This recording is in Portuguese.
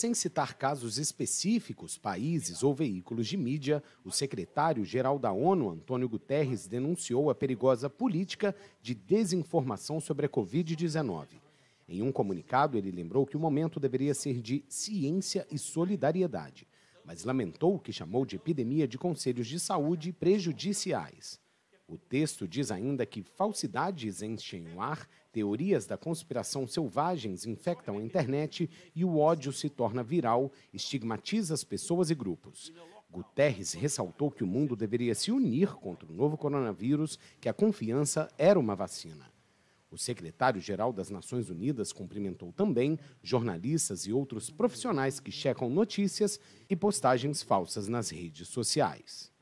Sem citar casos específicos, países ou veículos de mídia, o secretário-geral da ONU, Antônio Guterres, denunciou a perigosa política de desinformação sobre a Covid-19. Em um comunicado, ele lembrou que o momento deveria ser de ciência e solidariedade, mas lamentou o que chamou de epidemia de conselhos de saúde prejudiciais. O texto diz ainda que falsidades enchem o ar, teorias da conspiração selvagens infectam a internet e o ódio se torna viral, estigmatiza as pessoas e grupos. Guterres ressaltou que o mundo deveria se unir contra o novo coronavírus, que a confiança era uma vacina. O secretário-geral das Nações Unidas cumprimentou também jornalistas e outros profissionais que checam notícias e postagens falsas nas redes sociais.